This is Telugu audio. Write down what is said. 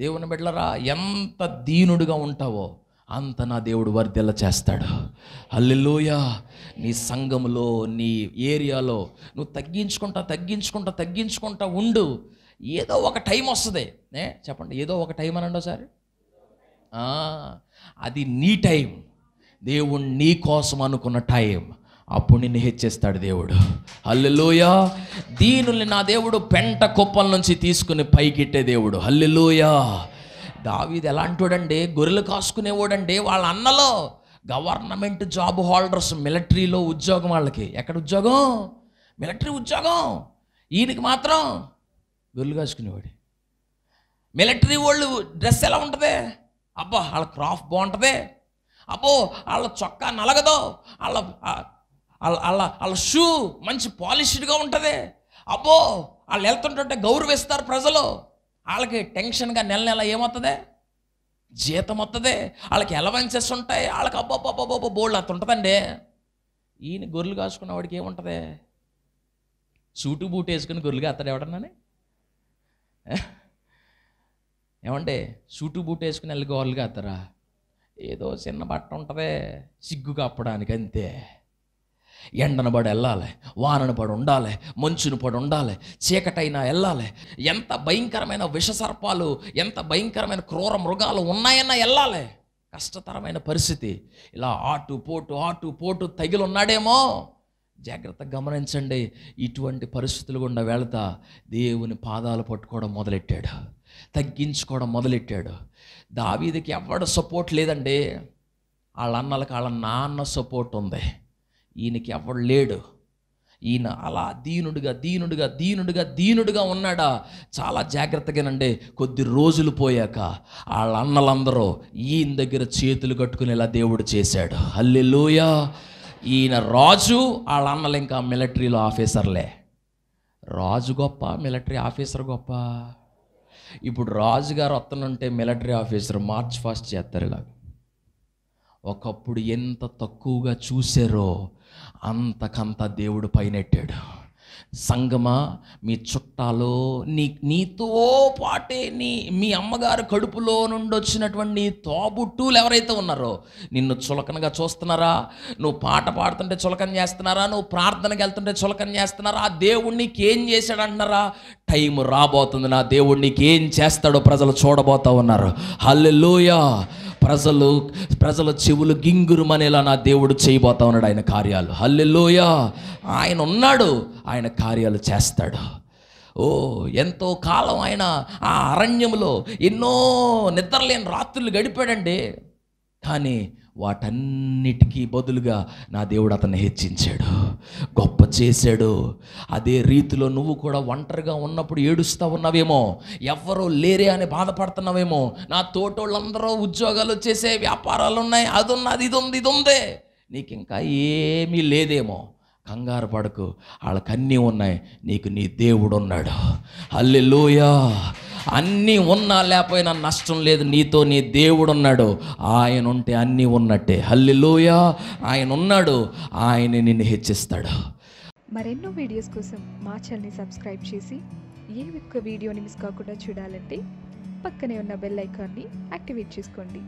దేవుని బిడ్డలరా ఎంత దీనుడిగా ఉంటావో అంత నా దేవుడు వర్ధిల్ల చేస్తాడు అల్లెలోయ నీ సంఘంలో నీ ఏరియాలో నువ్వు తగ్గించుకుంటా తగ్గించుకుంటా తగ్గించుకుంటా ఉండు ఏదో ఒక టైం వస్తుంది ఏ చెప్పండి ఏదో ఒక టైం అనండి ఒకసారి అది నీ టైం దేవుణ్ణి నీ కోసం అనుకున్న టైం అప్పుడు నిన్ను హెచ్చేస్తాడు దేవుడు హల్లెలూయ దీనుల్ని నా దేవుడు పెంట కుప్పల నుంచి తీసుకుని పైకిట్టే దేవుడు హల్లెలూయ దావీది ఎలాంటివాడండి గొర్రెలు కాసుకునేవాడండి వాళ్ళ అన్నలో గవర్నమెంట్ జాబ్ హోల్డర్స్ మిలిటరీలో ఉద్యోగం వాళ్ళకి ఎక్కడ ఉద్యోగం మిలిటరీ ఉద్యోగం ఈయనకి మాత్రం గొర్రెలు కాసుకునేవాడు మిలిటరీ వాళ్ళు డ్రెస్ ఎలా ఉంటుంది అబ్బా వాళ్ళ క్రాఫ్ట్ బాగుంటుంది అబ్బో వాళ్ళ చొక్కా నలగదో వాళ్ళ వాళ్ళ వాళ్ళ వాళ్ళ షూ మంచి పాలిష్డ్గా ఉంటుంది అబ్బో వాళ్ళు వెళ్తుంటుంటే గౌరవిస్తారు ప్రజలు వాళ్ళకి టెన్షన్గా నెల నెల ఏమవుతుంది జీతం వస్తుంది వాళ్ళకి ఎలవెన్సెస్ ఉంటాయి వాళ్ళకి అబ్బబ్బబ్బబ్బో బోల్డ్ అంత ఉంటుందండి ఈయన గొర్రెలు కాసుకున్న వాడికి ఏముంటుంది సూటు బూటు వేసుకుని గొర్రెలుగా కాస్తాడు ఎవడన్నాని ఏమంటే సూటు బూటు వేసుకుని వెళ్ళి గొర్రెలుగా కాస్తారా ఏదో చిన్న బట్ట ఉంటుంది సిగ్గు కప్పడానికి అంతే ఎండను పడి వెళ్ళాలి వానను పడి ఉండాలి మంచును పడి ఉండాలి చీకటైనా వెళ్ళాలి ఎంత భయంకరమైన విషసర్పాలు ఎంత భయంకరమైన క్రూర మృగాలు ఉన్నాయన్నా వెళ్ళాలి కష్టతరమైన పరిస్థితి ఇలా ఆటు పోటు ఆటు పోటు తగిలున్నాడేమో జాగ్రత్త గమనించండి ఇటువంటి పరిస్థితులు గుండా వెళతా దేవుని పాదాలు పట్టుకోవడం మొదలెట్టాడు తగ్గించుకోవడం మొదలెట్టాడు దావీదికి ఎవడ సపోర్ట్ లేదండి వాళ్ళ అన్నలకు వాళ్ళ నాన్న సపోర్ట్ ఉంది ఈయనకి ఎవడు లేడు ఈయన అలా దీనుడుగా దీనుడుగా దీనుడుగా దీనుడుగా ఉన్నాడా చాలా జాగ్రత్తగానండి కొద్ది రోజులు పోయాక వాళ్ళ అన్నలందరూ ఈయన దగ్గర చేతులు కట్టుకునేలా దేవుడు చేశాడు అల్లెలుయా ఈయన రాజు వాళ్ళ అన్నలు ఇంకా మిలిటరీలో ఆఫీసర్లే రాజు గొప్ప మిలిటరీ ఆఫీసర్ గొప్ప ఇప్పుడు రాజుగారు వస్తున్నంటే మిలిటరీ ఆఫీసర్ మార్చ్ ఫాస్ట్ చేస్తారు ఇలాగ ఒకప్పుడు ఎంత తక్కువగా చూసారో అంతకంత దేవుడు పైనెట్టాడు సంగమా మీ చుట్టాలో నీ నీతో పాటే నీ మీ అమ్మగారు కడుపులో నుండి వచ్చినటువంటి తోబుట్టులు ఎవరైతే ఉన్నారో నిన్ను చులకనగా చూస్తున్నారా నువ్వు పాట పాడుతుంటే చులకన చేస్తున్నారా నువ్వు ప్రార్థనకి వెళ్తుంటే చులకన చేస్తున్నారా ఆ దేవుణ్ణికి ఏం చేశాడు అంటున్నారా టైం రాబోతుంది నా దేవుణ్ణికి ఏం చేస్తాడో ప్రజలు చూడబోతా ఉన్నారు హల్లెలూయా ప్రజలు ప్రజల చెవులు గింగురుమనేలా నా దేవుడు చేయబోతా ఉన్నాడు ఆయన కార్యాలు హల్లెలోయ ఆయన ఉన్నాడు ఆయన కార్యాలు చేస్తాడు ఓ ఎంతో కాలం ఆయన ఆ అరణ్యంలో ఎన్నో నిద్రలేని రాత్రులు గడిపాడండి కానీ వాటన్నిటికీ బదులుగా నా దేవుడు అతన్ని హెచ్చించాడు గొప్ప చేశాడు అదే రీతిలో నువ్వు కూడా ఒంటరిగా ఉన్నప్పుడు ఏడుస్తూ ఉన్నావేమో ఎవ్వరూ లేరే అని బాధపడుతున్నావేమో నా తోటోళ్ళందరూ ఉద్యోగాలు చేసే వ్యాపారాలు ఉన్నాయి అది ఉన్నది ఇది ఉంది ఇది ఉందే నీకు ఇంకా ఏమీ లేదేమో కంగారు పడకు వాళ్ళకన్నీ ఉన్నాయి నీకు నీ దేవుడు ఉన్నాడు అల్లెలోయా అన్నీ ఉన్నా లేకపోయినా నష్టం లేదు నీతో నీ దేవుడు ఉన్నాడు ఆయన ఉంటే అన్నీ ఉన్నట్టే లోయ ఆయన ఉన్నాడు ఆయన నిన్ను హెచ్చిస్తాడు మరెన్నో వీడియోస్ కోసం మా ఛానల్ని సబ్స్క్రైబ్ చేసి ఏ ఒక్క వీడియోని మిస్ కాకుండా చూడాలంటే పక్కనే ఉన్న బెల్ ఐకాన్ని యాక్టివేట్ చేసుకోండి